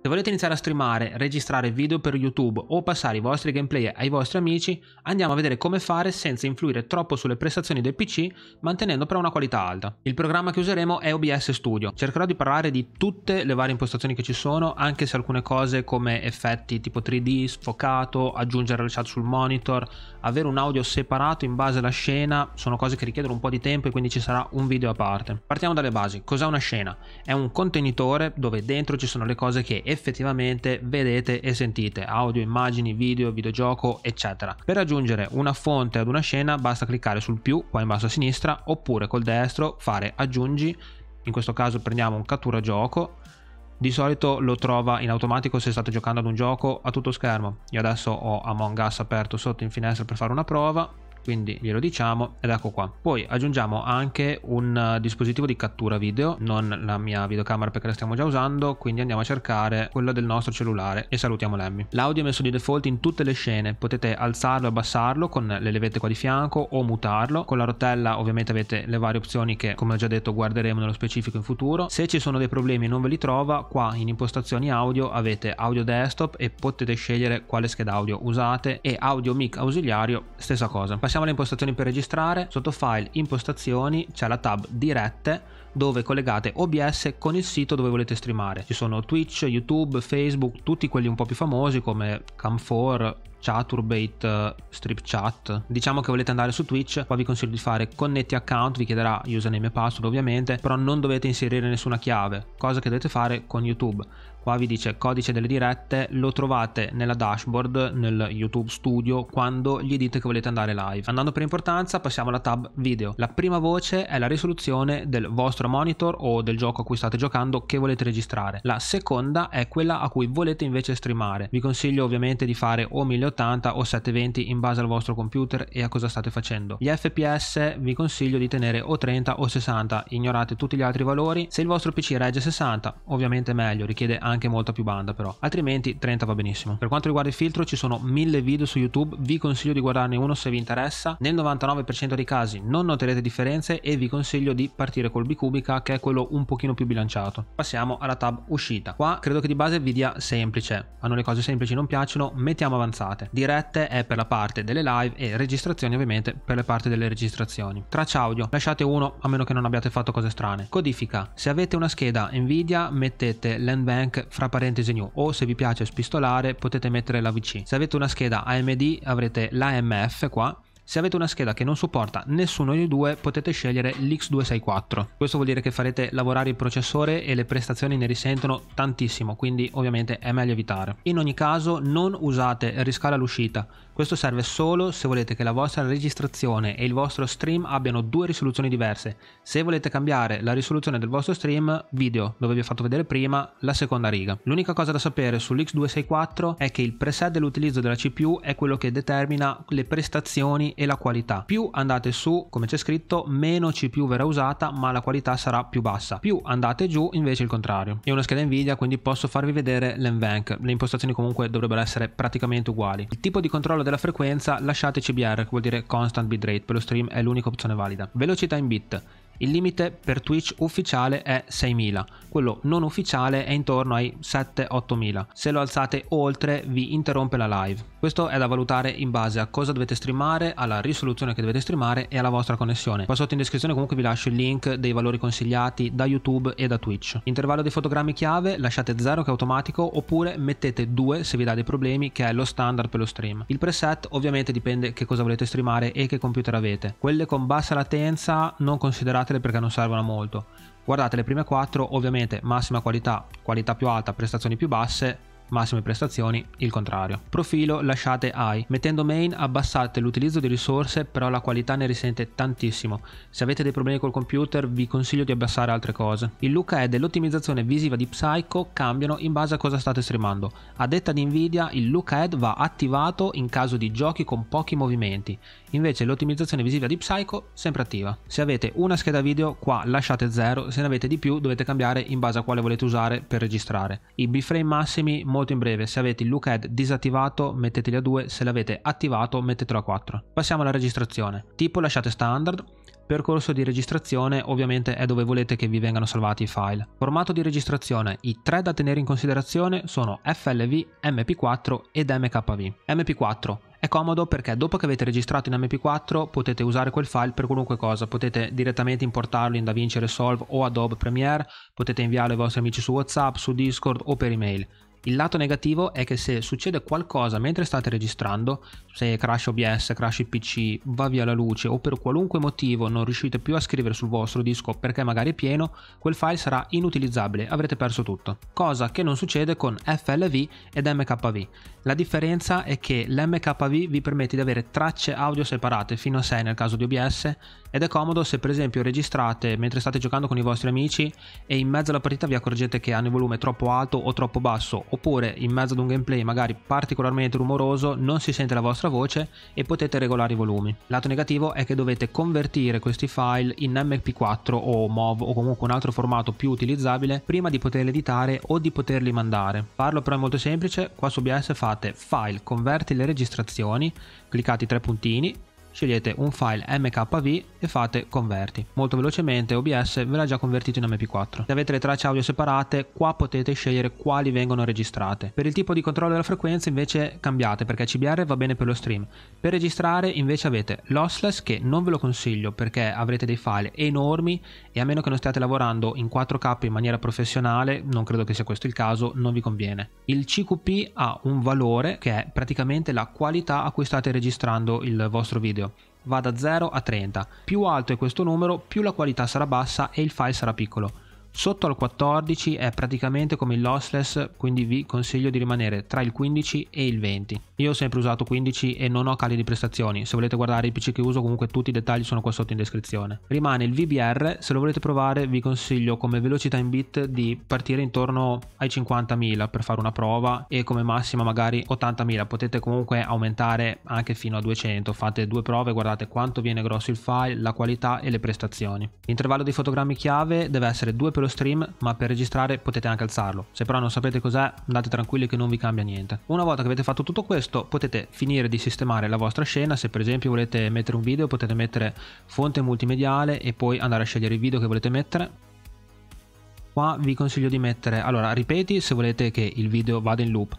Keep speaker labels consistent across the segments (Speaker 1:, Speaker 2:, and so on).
Speaker 1: Se volete iniziare a streamare, registrare video per YouTube o passare i vostri gameplay ai vostri amici, andiamo a vedere come fare senza influire troppo sulle prestazioni del PC, mantenendo però una qualità alta. Il programma che useremo è OBS Studio. Cercherò di parlare di tutte le varie impostazioni che ci sono, anche se alcune cose come effetti tipo 3D, sfocato, aggiungere le chat sul monitor, avere un audio separato in base alla scena, sono cose che richiedono un po' di tempo e quindi ci sarà un video a parte. Partiamo dalle basi. Cos'è una scena? È un contenitore dove dentro ci sono le cose che effettivamente vedete e sentite, audio, immagini, video, videogioco, eccetera. Per aggiungere una fonte ad una scena basta cliccare sul più qua in basso a sinistra oppure col destro fare aggiungi, in questo caso prendiamo un cattura gioco, di solito lo trova in automatico se state giocando ad un gioco a tutto schermo. Io adesso ho Among Us aperto sotto in finestra per fare una prova, quindi glielo diciamo ed ecco qua poi aggiungiamo anche un eh, dispositivo di cattura video non la mia videocamera perché la stiamo già usando quindi andiamo a cercare quello del nostro cellulare e salutiamo Lemmy l'audio è messo di default in tutte le scene potete alzarlo e abbassarlo con le levette qua di fianco o mutarlo con la rotella ovviamente avete le varie opzioni che come ho già detto guarderemo nello specifico in futuro se ci sono dei problemi e non ve li trova qua in impostazioni audio avete audio desktop e potete scegliere quale scheda audio usate e audio mic ausiliario stessa cosa passiamo passiamo alle impostazioni per registrare, sotto file impostazioni c'è la tab dirette dove collegate OBS con il sito dove volete streamare. Ci sono Twitch, YouTube, Facebook, tutti quelli un po' più famosi come Cam4, chaturbate eh, strip chat diciamo che volete andare su twitch qua vi consiglio di fare connetti account vi chiederà username e password ovviamente però non dovete inserire nessuna chiave cosa che dovete fare con youtube qua vi dice codice delle dirette lo trovate nella dashboard nel youtube studio quando gli dite che volete andare live andando per importanza passiamo alla tab video la prima voce è la risoluzione del vostro monitor o del gioco a cui state giocando che volete registrare la seconda è quella a cui volete invece streamare vi consiglio ovviamente di fare o 1080 1080 o 720 in base al vostro computer e a cosa state facendo. Gli FPS vi consiglio di tenere o 30 o 60, ignorate tutti gli altri valori. Se il vostro PC regge 60, ovviamente meglio, richiede anche molta più banda però, altrimenti 30 va benissimo. Per quanto riguarda il filtro ci sono mille video su YouTube, vi consiglio di guardarne uno se vi interessa. Nel 99% dei casi non noterete differenze e vi consiglio di partire col Bicubica che è quello un pochino più bilanciato. Passiamo alla tab uscita. Qua credo che di base vi dia semplice, a noi le cose semplici non piacciono, mettiamo avanzati puntate. Dirette è per la parte delle live e registrazioni ovviamente per le parti delle registrazioni. Traccia audio, lasciate uno a meno che non abbiate fatto cose strane. Codifica, se avete una scheda Nvidia mettete landbank fra parentesi new o se vi piace spistolare potete mettere la VC. Se avete una scheda AMD avrete l'AMF qua se avete una scheda che non supporta nessuno dei due potete scegliere l'X264. Questo vuol dire che farete lavorare il processore e le prestazioni ne risentono tantissimo, quindi ovviamente è meglio evitare. In ogni caso non usate riscala all'uscita, questo serve solo se volete che la vostra registrazione e il vostro stream abbiano due risoluzioni diverse. Se volete cambiare la risoluzione del vostro stream, video dove vi ho fatto vedere prima la seconda riga. L'unica cosa da sapere sull'X264 è che il preset dell'utilizzo della CPU è quello che determina le prestazioni e la qualità. Più andate su, come c'è scritto, meno CPU verrà usata ma la qualità sarà più bassa. Più andate giù, invece il contrario. È una scheda Nvidia, quindi posso farvi vedere l'envank. Le impostazioni comunque dovrebbero essere praticamente uguali. Il tipo di controllo della frequenza lasciate CBR, che vuol dire constant bitrate, per lo stream è l'unica opzione valida. Velocità in bit. Il limite per Twitch ufficiale è 6.000, quello non ufficiale è intorno ai 7-8.000. Se lo alzate oltre vi interrompe la live. Questo è da valutare in base a cosa dovete streamare, alla risoluzione che dovete streamare e alla vostra connessione. Qua sotto in descrizione comunque vi lascio il link dei valori consigliati da YouTube e da Twitch. Intervallo dei fotogrammi chiave lasciate 0 che è automatico oppure mettete 2 se vi dà dei problemi che è lo standard per lo stream. Il preset ovviamente dipende che cosa volete streamare e che computer avete. Quelle con bassa latenza non considerate guardatele perché non servono molto. Guardate le prime 4, ovviamente massima qualità, qualità più alta, prestazioni più basse, massime prestazioni il contrario. Profilo lasciate high, mettendo main abbassate l'utilizzo di risorse però la qualità ne risente tantissimo, se avete dei problemi col computer vi consiglio di abbassare altre cose. Il look ed e l'ottimizzazione visiva di Psycho cambiano in base a cosa state streamando, a detta di Nvidia il look ed va attivato in caso di giochi con pochi movimenti, invece l'ottimizzazione visiva di Psycho sempre attiva. Se avete una scheda video qua lasciate 0, se ne avete di più dovete cambiare in base a quale volete usare per registrare. I biframe massimi molto molto in breve. Se avete il look head disattivato metteteli a 2, se l'avete attivato mettetelo a 4. Passiamo alla registrazione. Tipo lasciate standard, percorso di registrazione ovviamente è dove volete che vi vengano salvati i file. Formato di registrazione, i tre da tenere in considerazione sono FLV, MP4 ed MKV. MP4 è comodo perché dopo che avete registrato in MP4 potete usare quel file per qualunque cosa, potete direttamente importarlo in DaVinci Resolve o Adobe Premiere, potete inviarlo ai vostri amici su WhatsApp, su Discord o per email. Il lato negativo è che se succede qualcosa mentre state registrando, se crash OBS, crash il PC, va via la luce o per qualunque motivo non riuscite più a scrivere sul vostro disco perché magari è pieno, quel file sarà inutilizzabile, avrete perso tutto. Cosa che non succede con FLV ed MKV. La differenza è che l'MKV vi permette di avere tracce audio separate fino a 6 nel caso di OBS ed è comodo se per esempio registrate mentre state giocando con i vostri amici e in mezzo alla partita vi accorgete che hanno il volume troppo alto o troppo basso oppure in mezzo ad un gameplay magari particolarmente rumoroso non si sente la vostra voce e potete regolare i volumi. Lato negativo è che dovete convertire questi file in MP4 o MOV o comunque un altro formato più utilizzabile prima di poterli editare o di poterli mandare. Parlo però è molto semplice, qua su OBS fate file, converti le registrazioni, cliccate i tre puntini scegliete un file mkv e fate converti. Molto velocemente OBS ve l'ha già convertito in MP4. Se avete le tracce audio separate, qua potete scegliere quali vengono registrate. Per il tipo di controllo della frequenza invece cambiate perché CBR va bene per lo stream. Per registrare invece avete lossless che non ve lo consiglio perché avrete dei file enormi e a meno che non stiate lavorando in 4K in maniera professionale, non credo che sia questo il caso, non vi conviene. Il CQP ha un valore che è praticamente la qualità a cui state registrando il vostro video va da 0 a 30. Più alto è questo numero, più la qualità sarà bassa e il file sarà piccolo. Sotto al 14 è praticamente come il lossless, quindi vi consiglio di rimanere tra il 15 e il 20. Io ho sempre usato 15 e non ho cali di prestazioni, se volete guardare i PC che uso comunque tutti i dettagli sono qua sotto in descrizione. Rimane il VBR, se lo volete provare vi consiglio come velocità in bit di partire intorno ai 50.000 per fare una prova e come massima magari 80.000, potete comunque aumentare anche fino a 200, fate due prove, guardate quanto viene grosso il file, la qualità e le prestazioni. L'intervallo dei fotogrammi chiave deve essere 2 sempre lo stream, ma per registrare potete anche alzarlo. Se però non sapete cos'è, andate tranquilli che non vi cambia niente. Una volta che avete fatto tutto questo, potete finire di sistemare la vostra scena. Se per esempio volete mettere un video, potete mettere fonte multimediale e poi andare a scegliere il video che volete mettere vi consiglio di mettere allora ripeti se volete che il video vada in loop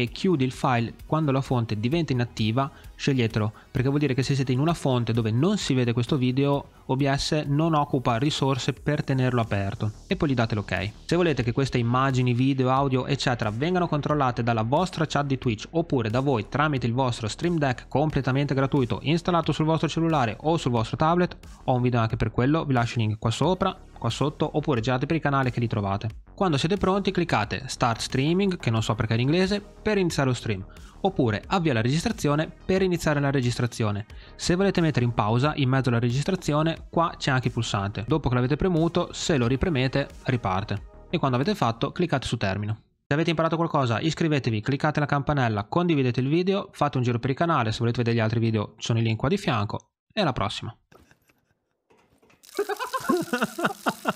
Speaker 1: e chiudi il file quando la fonte diventa inattiva, sceglietelo, perché vuol dire che se siete in una fonte dove non si vede questo video, OBS non occupa risorse per tenerlo aperto e poi gli date l'ok. Se volete che queste immagini, video, audio eccetera vengano controllate dalla vostra chat di Twitch oppure da voi tramite il vostro Stream Deck completamente gratuito installato sul vostro cellulare o sul vostro tablet, ho un video anche per quello, vi lascio il link qua sopra, qua sotto oppure girate per il canale che li trovate. Quando siete pronti cliccate Start Streaming, che non so perché è in inglese, per iniziare lo stream, oppure Avvia la registrazione per iniziare la registrazione. Se volete mettere in pausa in mezzo alla registrazione, qua c'è anche il pulsante. Dopo che l'avete premuto, se lo ripremete, riparte. E quando avete fatto, cliccate su Termino. Se avete imparato qualcosa iscrivetevi, cliccate la campanella, condividete il video, fate un giro per il canale, se volete vedere gli altri video sono i link qua di fianco e alla prossima.